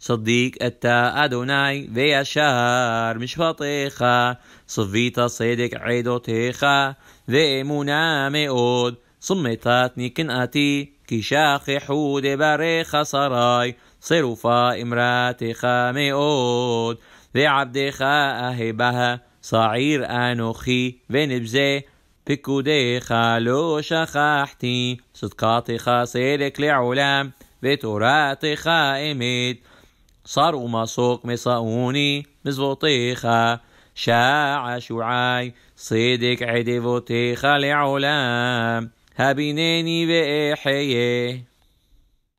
صديق أتا أدوناي أشار مش فطيخة صفيتا صيدك عيدو تيخة ويمونا مئود صمتات نيكن أتي كي شاخي حود باريخة صراي صرفا إمراتي خامئود ويعبدي خا أهبها صعير أنوخي ونبزي بكو دي خالو شخاحتي صدقاتي خاصيرك لعلام بتراتي خائمت وما سوق مساوني مزبوطيخة شاع شعاي صيدك عدي بوتيخة لعلام هبينيني بإحيه